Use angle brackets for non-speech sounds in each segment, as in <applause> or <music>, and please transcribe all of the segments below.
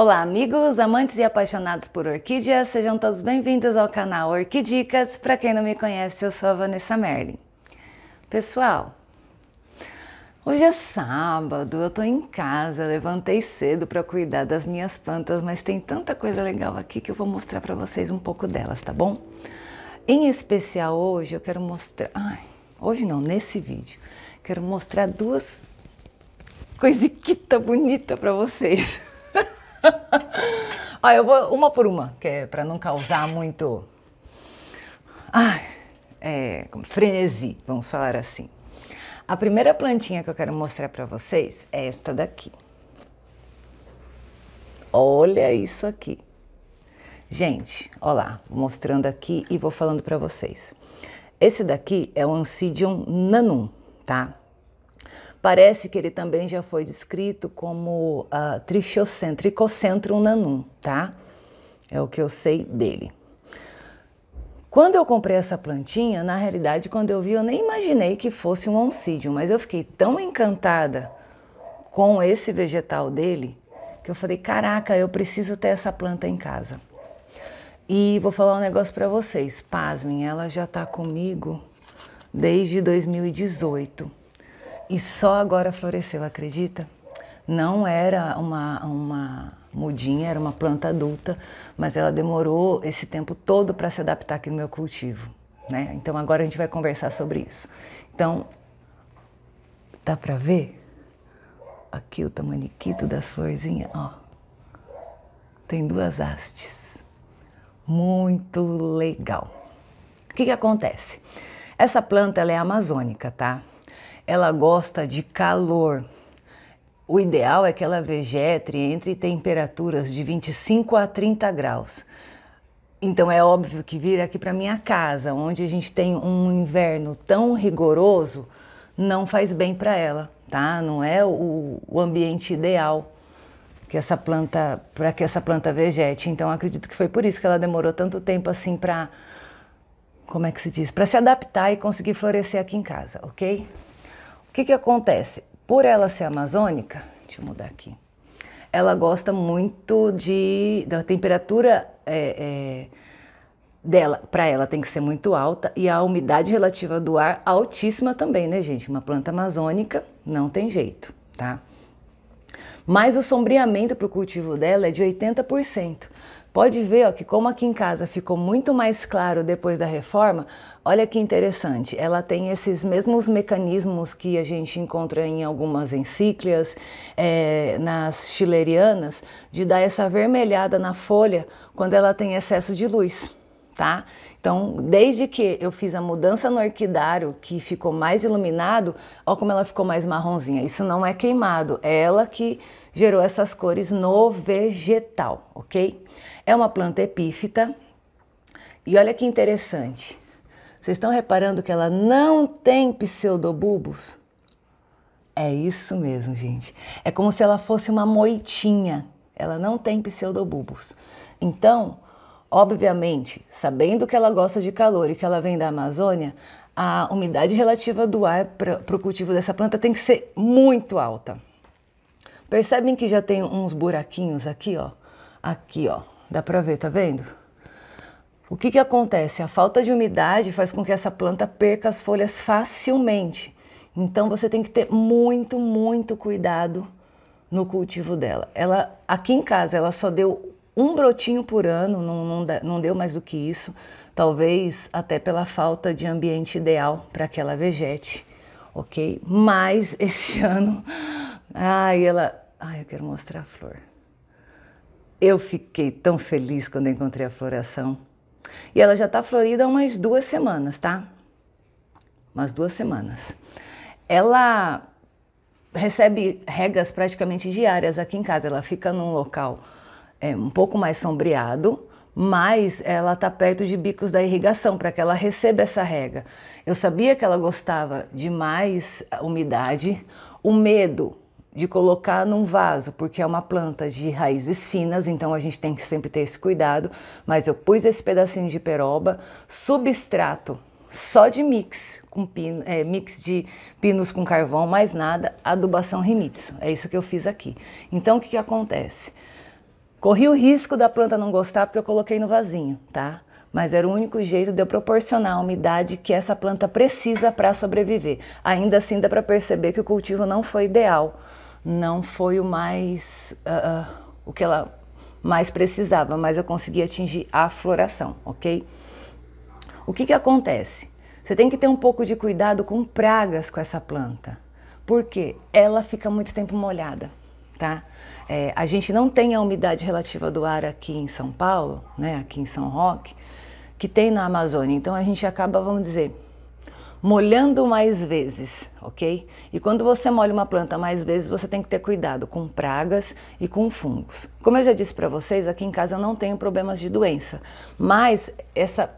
Olá, amigos, amantes e apaixonados por orquídeas, sejam todos bem-vindos ao canal Orquidicas. Para quem não me conhece, eu sou a Vanessa Merlin. Pessoal, hoje é sábado, eu tô em casa, levantei cedo para cuidar das minhas plantas, mas tem tanta coisa legal aqui que eu vou mostrar para vocês um pouco delas, tá bom? Em especial hoje eu quero mostrar, ai, hoje não, nesse vídeo, quero mostrar duas coisiquita tá bonita para vocês. <laughs> Olha, eu vou uma por uma, que é para não causar muito. Ai, é, frenesi, vamos falar assim. A primeira plantinha que eu quero mostrar para vocês é esta daqui. Olha isso aqui. Gente, olá, mostrando aqui e vou falando para vocês. Esse daqui é o Ancidium nanum, tá? Parece que ele também já foi descrito como uh, ah, trichocentrum nanum, tá? É o que eu sei dele. Quando eu comprei essa plantinha, na realidade, quando eu vi, eu nem imaginei que fosse um oncídio, mas eu fiquei tão encantada com esse vegetal dele que eu falei: caraca, eu preciso ter essa planta em casa. E vou falar um negócio para vocês, pasmem, ela já está comigo desde 2018. E só agora floresceu, acredita? Não era uma, uma mudinha, era uma planta adulta, mas ela demorou esse tempo todo para se adaptar aqui no meu cultivo. Né? Então agora a gente vai conversar sobre isso. Então, dá para ver aqui o tamaniquito das florzinhas, ó. Tem duas hastes. Muito legal. O que, que acontece? Essa planta ela é amazônica, tá? ela gosta de calor. O ideal é que ela vegete entre temperaturas de 25 a 30 graus. Então é óbvio que vir aqui para minha casa, onde a gente tem um inverno tão rigoroso, não faz bem para ela, tá? Não é o, o ambiente ideal que essa planta para que essa planta vegete. Então acredito que foi por isso que ela demorou tanto tempo assim para como é que se diz, para se adaptar e conseguir florescer aqui em casa, OK? que, que acontece? Por ela ser amazônica, deixa eu mudar aqui, ela gosta muito de da temperatura é, é, dela, para ela tem que ser muito alta e a umidade relativa do ar altíssima também, né, gente? Uma planta amazônica não tem jeito, tá? Mas o sombreamento para o cultivo dela é de 80%. Pode ver ó, que como aqui em casa ficou muito mais claro depois da reforma, olha que interessante, ela tem esses mesmos mecanismos que a gente encontra em algumas encíclias, é, nas chilerianas, de dar essa avermelhada na folha quando ela tem excesso de luz tá? Então, desde que eu fiz a mudança no orquidário, que ficou mais iluminado, ó como ela ficou mais marronzinha. Isso não é queimado, é ela que gerou essas cores no vegetal, ok? É uma planta epífita. E olha que interessante. Vocês estão reparando que ela não tem pseudobulbos? É isso mesmo, gente. É como se ela fosse uma moitinha. Ela não tem pseudobulbos. Então, Obviamente, sabendo que ela gosta de calor e que ela vem da Amazônia, a umidade relativa do ar para o cultivo dessa planta tem que ser muito alta. Percebem que já tem uns buraquinhos aqui, ó? Aqui, ó. Dá para ver, tá vendo? O que, que acontece? A falta de umidade faz com que essa planta perca as folhas facilmente. Então você tem que ter muito, muito cuidado no cultivo dela. Ela aqui em casa ela só deu um brotinho por ano, não, não, não deu mais do que isso, talvez até pela falta de ambiente ideal para que ela vegete, ok? Mas <laughs> esse ano, ai, ela. Ai, eu quero mostrar a flor. Eu fiquei tão feliz quando encontrei a floração. E ela já está florida há umas duas semanas, tá? Umas duas semanas. Ela recebe regas praticamente diárias aqui em casa. Ela fica num local é, um pouco mais sombreado, mas ela está perto de bicos da irrigação para que ela receba essa rega. Eu sabia que ela gostava de mais umidade, o medo de colocar num vaso, porque é uma planta de raízes finas, então a gente tem que sempre ter esse cuidado. Mas eu pus esse pedacinho de peroba, substrato só de mix, com pino, é, mix de pinos com carvão, mais nada, adubação rimitsu. É isso que eu fiz aqui. Então o que, que acontece? Corri o risco da planta não gostar porque eu coloquei no vasinho, tá? Mas era o único jeito de eu proporcionar a umidade que essa planta precisa para sobreviver. Ainda assim, dá para perceber que o cultivo não foi ideal, não foi o mais. Uh, o que ela mais precisava, mas eu consegui atingir a floração, ok? O que, que acontece? Você tem que ter um pouco de cuidado com pragas com essa planta, porque ela fica muito tempo molhada tá? É, a gente não tem a umidade relativa do ar aqui em São Paulo, né, aqui em São Roque, que tem na Amazônia. Então a gente acaba, vamos dizer, molhando mais vezes, ok? E quando você molha uma planta mais vezes, você tem que ter cuidado com pragas e com fungos. Como eu já disse para vocês, aqui em casa eu não tenho problemas de doença, mas essa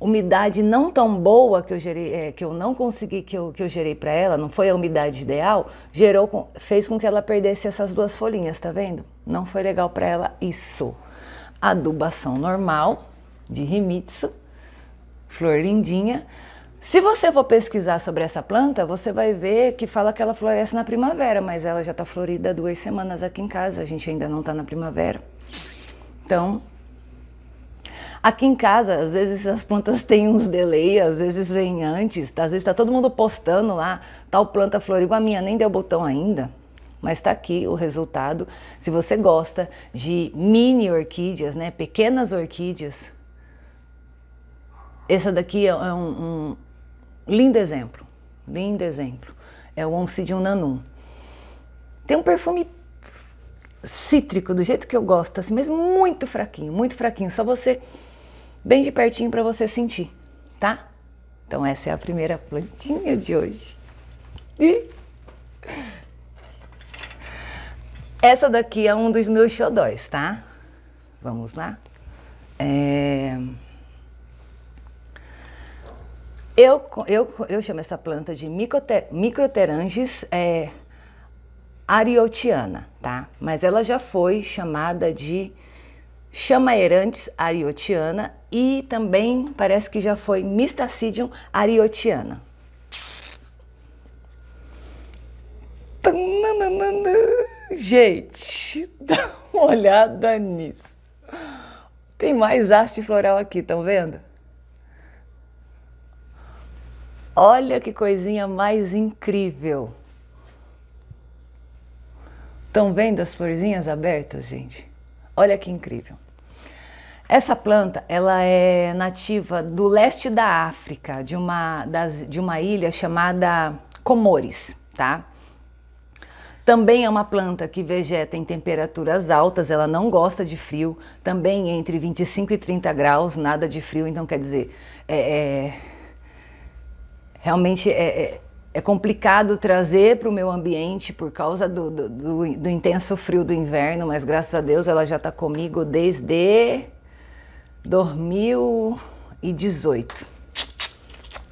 umidade não tão boa que eu gerei, é, que eu não consegui, que eu, que eu gerei para ela, não foi a umidade ideal, gerou com, fez com que ela perdesse essas duas folhinhas, tá vendo? Não foi legal para ela isso. Adubação normal de rimitsu, flor lindinha. Se você for pesquisar sobre essa planta, você vai ver que fala que ela floresce na primavera, mas ela já está florida há duas semanas aqui em casa, a gente ainda não está na primavera. Então, Aqui em casa, às vezes as plantas têm uns delay, às vezes vem antes, tá? às vezes está todo mundo postando lá, tal planta floriu, a minha nem deu botão ainda. Mas está aqui o resultado. Se você gosta de mini orquídeas, né, pequenas orquídeas, essa daqui é, é um, um lindo exemplo, lindo exemplo. É o Oncidium nanum. Tem um perfume cítrico, do jeito que eu gosto, assim, mas muito fraquinho, muito fraquinho. Só você bem de pertinho para você sentir, tá? Então essa é a primeira plantinha de hoje. E essa daqui é um dos meus xodóis, tá? Vamos lá. É... Eu, eu, eu chamo essa planta de microter, é, ariotiana, tá? Mas ela já foi chamada de chamaerantes ariotiana e também parece que já foi Mistacidium ariotiana. Gente, <laughs> dá uma olhada nisso. Tem mais haste floral aqui, estão vendo? Olha que coisinha mais incrível. Estão vendo as florzinhas abertas, gente? Olha que incrível. Essa planta, ela é nativa do leste da África, de uma, das, de uma ilha chamada Comores, tá? Também é uma planta que vegeta em temperaturas altas, ela não gosta de frio, também entre 25 e 30 graus, nada de frio, então quer dizer, é, é, realmente é, é, é complicado trazer para o meu ambiente por causa do, do, do, do intenso frio do inverno, mas graças a Deus ela já está comigo desde 2018.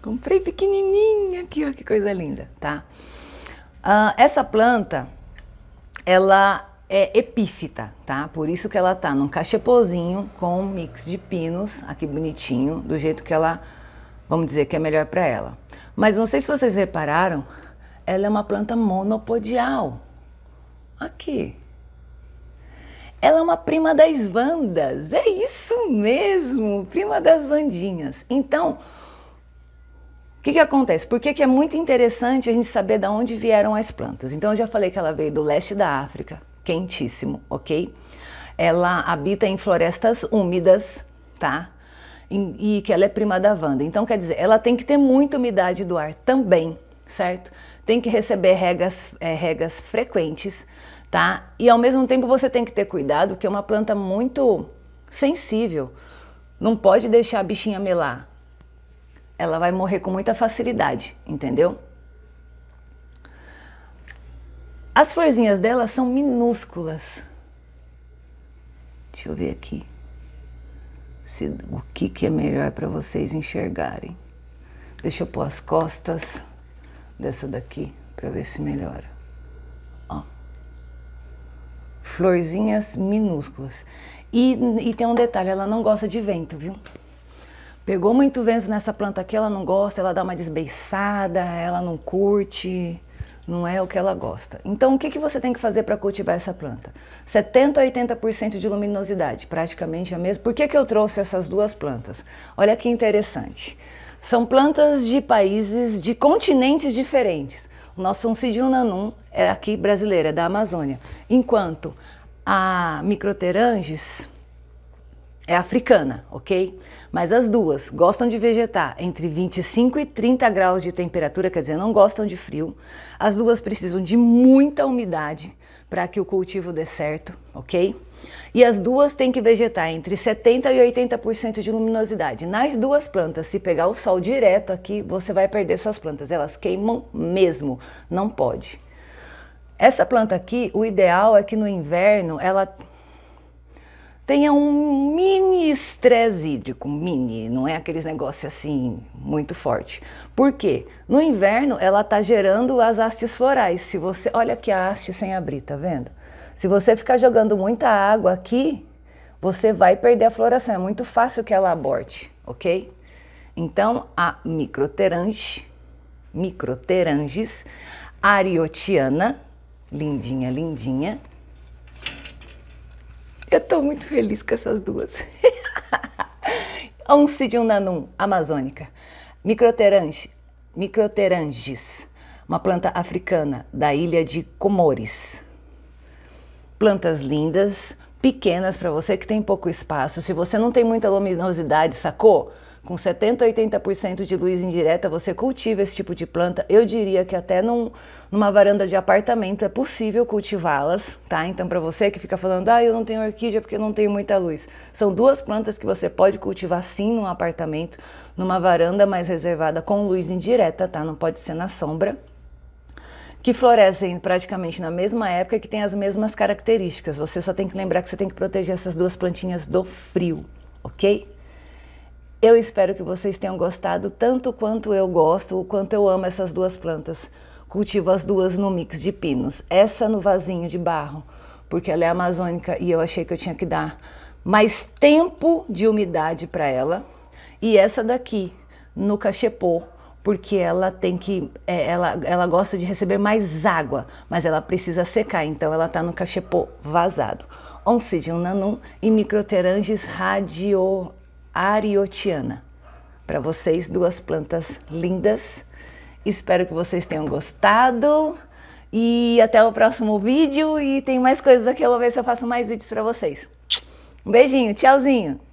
Comprei pequenininha aqui, ó, que coisa linda, tá? Uh, essa planta, ela é epífita, tá? Por isso que ela tá num cachepozinho com um mix de pinos, aqui bonitinho, do jeito que ela, vamos dizer, que é melhor para ela. Mas não sei se vocês repararam, ela é uma planta monopodial. Aqui, ela é uma prima das Vandas. É isso mesmo, prima das Vandinhas. Então, o que, que acontece? Por que, que é muito interessante a gente saber de onde vieram as plantas? Então, eu já falei que ela veio do leste da África, quentíssimo, ok? Ela habita em florestas úmidas, tá? E, e que ela é prima da Wanda. Então, quer dizer, ela tem que ter muita umidade do ar também, certo? Tem que receber regas, é, regas frequentes tá? E ao mesmo tempo você tem que ter cuidado, que é uma planta muito sensível. Não pode deixar a bichinha melar. Ela vai morrer com muita facilidade, entendeu? As florzinhas dela são minúsculas. Deixa eu ver aqui. Se, o que, que é melhor para vocês enxergarem. Deixa eu pôr as costas dessa daqui para ver se melhora florzinhas minúsculas. E, e tem um detalhe, ela não gosta de vento, viu? Pegou muito vento nessa planta aqui, ela não gosta, ela dá uma desbeiçada, ela não curte, não é o que ela gosta. Então, o que, que você tem que fazer para cultivar essa planta? 70% a 80% de luminosidade, praticamente a mesma. Por que, que eu trouxe essas duas plantas? Olha que interessante. São plantas de países, de continentes diferentes. Nosso nanum é aqui brasileira, é da Amazônia. Enquanto a Microteranges é africana, ok? Mas as duas gostam de vegetar entre 25 e 30 graus de temperatura, quer dizer, não gostam de frio. As duas precisam de muita umidade para que o cultivo dê certo, ok? E as duas têm que vegetar entre 70% e 80% de luminosidade. Nas duas plantas, se pegar o sol direto aqui, você vai perder suas plantas. Elas queimam mesmo, não pode. Essa planta aqui, o ideal é que no inverno ela tenha um mini estresse hídrico, mini, não é aqueles negócios assim muito forte. Por quê? No inverno ela está gerando as hastes florais. Se você, olha aqui a haste sem abrir, tá vendo? Se você ficar jogando muita água aqui, você vai perder a floração. É muito fácil que ela aborte, ok? Então a microterange, microteranges ariotiana, lindinha, lindinha, eu tô muito feliz com essas duas. <laughs> Oncidium nanum, amazônica. Microterange, microteranges, uma planta africana da ilha de Comores. Plantas lindas, pequenas para você que tem pouco espaço. Se você não tem muita luminosidade, sacou? com 70%, 80% de luz indireta, você cultiva esse tipo de planta. Eu diria que até num, numa varanda de apartamento é possível cultivá-las, tá? Então, para você que fica falando, ah, eu não tenho orquídea porque não tenho muita luz, são duas plantas que você pode cultivar sim num apartamento, numa varanda mais reservada com luz indireta, tá? Não pode ser na sombra que florescem praticamente na mesma época, que têm as mesmas características. Você só tem que lembrar que você tem que proteger essas duas plantinhas do frio, ok? Eu espero que vocês tenham gostado tanto quanto eu gosto, o quanto eu amo essas duas plantas. Cultivo as duas no mix de pinos, essa no vasinho de barro, porque ela é amazônica e eu achei que eu tinha que dar mais tempo de umidade para ela. E essa daqui no cachepô, porque ela tem que, é, ela, ela gosta de receber mais água, mas ela precisa secar, então ela está no cachepô vazado. Oncidium nanum e Microteranges radio ariotiana. Para vocês, duas plantas lindas. Espero que vocês tenham gostado. E até o próximo vídeo. E tem mais coisas aqui. Eu vou ver se eu faço mais vídeos para vocês. Um beijinho, tchauzinho!